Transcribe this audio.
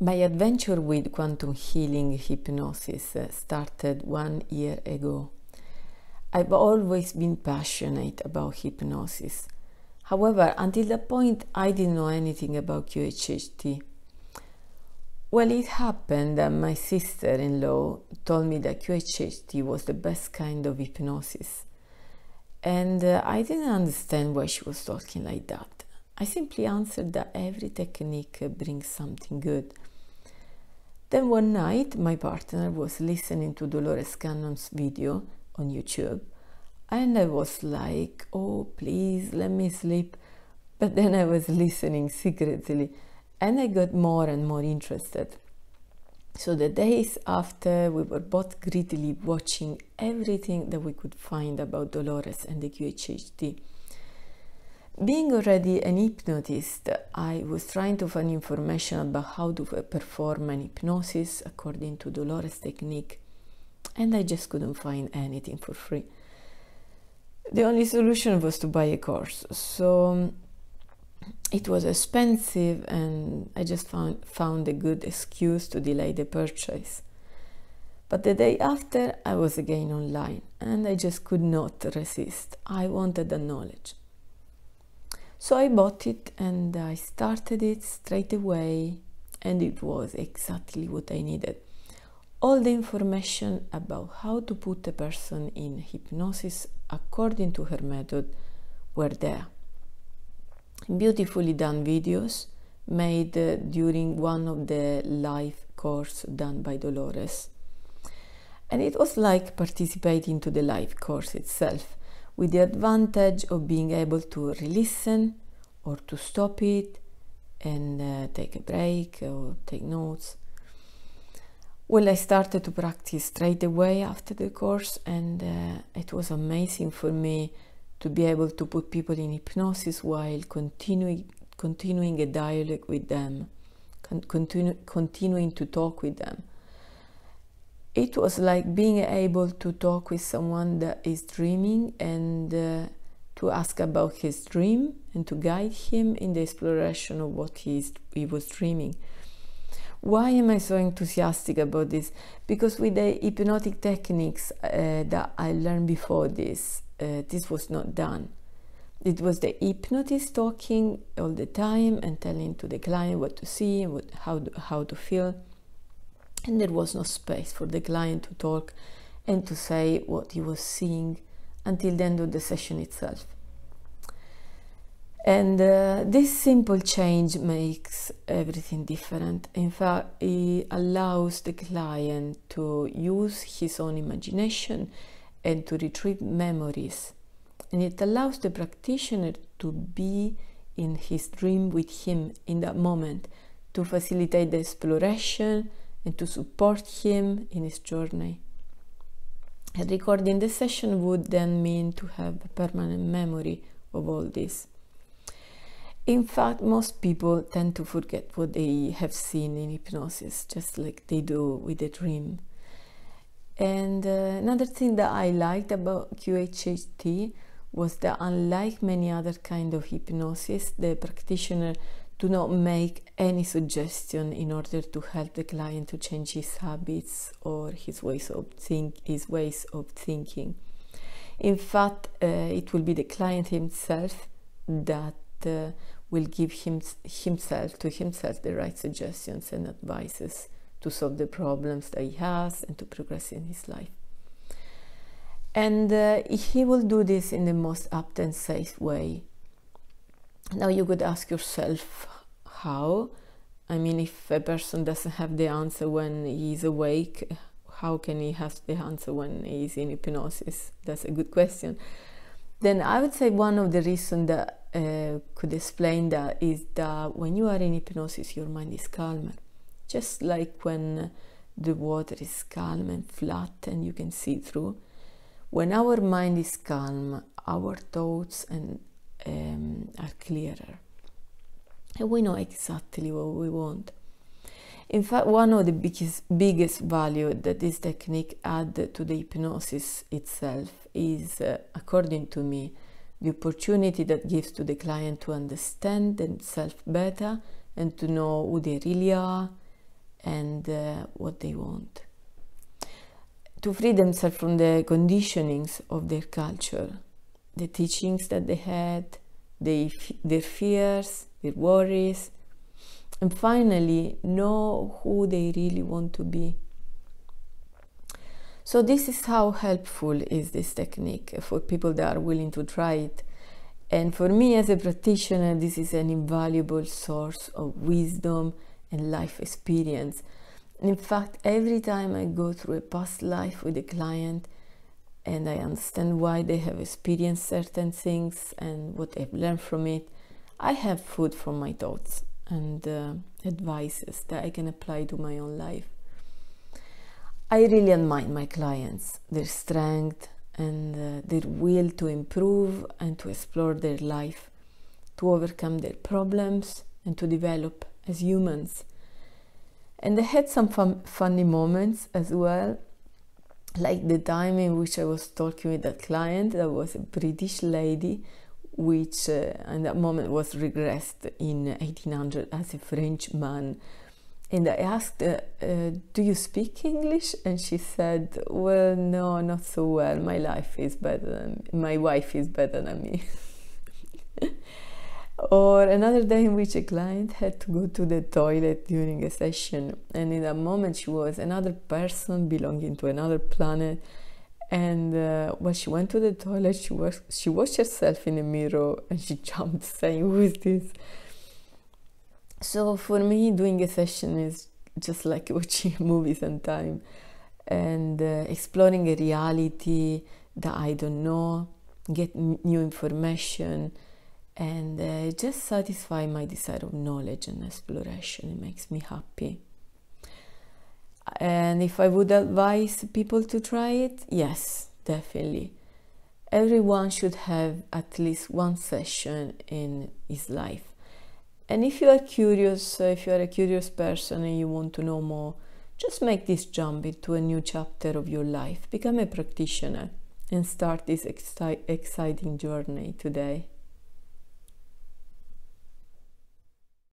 My adventure with quantum healing hypnosis uh, started one year ago. I've always been passionate about hypnosis. However, until that point, I didn't know anything about QHHT. Well, it happened that my sister in law told me that QHHT was the best kind of hypnosis. And uh, I didn't understand why she was talking like that I simply answered that every technique brings something good. Then one night, my partner was listening to Dolores Cannon's video on YouTube, and I was like, oh, please let me sleep. But then I was listening secretly, and I got more and more interested. So the days after, we were both greedily watching everything that we could find about Dolores and the QHHD. Being already an hypnotist, I was trying to find information about how to perform an hypnosis according to Dolores' technique, and I just couldn't find anything for free. The only solution was to buy a course, so um, it was expensive, and I just found, found a good excuse to delay the purchase. But the day after, I was again online, and I just could not resist. I wanted the knowledge. So I bought it and I started it straight away, and it was exactly what I needed. All the information about how to put a person in hypnosis according to her method were there. Beautifully done videos made uh, during one of the live course done by Dolores. And it was like participating to the live course itself with the advantage of being able to re listen or to stop it and uh, take a break or take notes. Well, I started to practice straight away after the course, and uh, it was amazing for me to be able to put people in hypnosis while continuing, continuing a dialogue with them, con continu continuing to talk with them it was like being able to talk with someone that is dreaming and uh, to ask about his dream and to guide him in the exploration of what he, is, he was dreaming. Why am I so enthusiastic about this? Because with the hypnotic techniques uh, that I learned before this, uh, this was not done. It was the hypnotist talking all the time and telling to the client what to see and what, how, how to feel and there was no space for the client to talk and to say what he was seeing until the end of the session itself. And uh, this simple change makes everything different. In fact, it allows the client to use his own imagination and to retrieve memories. And it allows the practitioner to be in his dream with him in that moment, to facilitate the exploration and to support him in his journey. And recording the session would then mean to have a permanent memory of all this. In fact, most people tend to forget what they have seen in hypnosis, just like they do with a dream. And uh, another thing that I liked about QHHT was that unlike many other kind of hypnosis, the practitioner do not make any suggestion in order to help the client to change his habits or his ways of think his ways of thinking. In fact, uh, it will be the client himself that uh, will give him, himself to himself the right suggestions and advices to solve the problems that he has and to progress in his life. And uh, he will do this in the most apt and safe way. Now you could ask yourself, how? I mean, if a person doesn't have the answer when he's awake, how can he have the answer when he's in hypnosis? That's a good question. Then I would say one of the reasons that uh, could explain that is that when you are in hypnosis, your mind is calmer. Just like when the water is calm and flat and you can see through. When our mind is calm, our thoughts and um, are clearer and we know exactly what we want. In fact, one of the biggest, biggest value that this technique add to the hypnosis itself is, uh, according to me, the opportunity that gives to the client to understand themselves better and to know who they really are and uh, what they want. To free themselves from the conditionings of their culture, the teachings that they had, they their fears, with worries. And finally, know who they really want to be. So this is how helpful is this technique for people that are willing to try it. And for me as a practitioner, this is an invaluable source of wisdom and life experience. In fact, every time I go through a past life with a client and I understand why they have experienced certain things and what they've learned from it, I have food for my thoughts and uh, advices that I can apply to my own life. I really admire my clients, their strength and uh, their will to improve and to explore their life, to overcome their problems and to develop as humans. And I had some fun, funny moments as well, like the time in which I was talking with a client that was a British lady which uh, that moment was regressed in 1800 as a Frenchman. And I asked, uh, uh, Do you speak English? And she said, Well, no, not so well. My life is better than my wife is better than me. or another day in which a client had to go to the toilet during a session, and in that moment she was another person belonging to another planet and uh, when she went to the toilet she was she washed herself in the mirror and she jumped saying who is this so for me doing a session is just like watching movies and time, and uh, exploring a reality that i don't know get new information and uh, just satisfy my desire of knowledge and exploration it makes me happy and if I would advise people to try it, yes, definitely. Everyone should have at least one session in his life. And if you are curious, uh, if you are a curious person and you want to know more, just make this jump into a new chapter of your life. Become a practitioner and start this exci exciting journey today.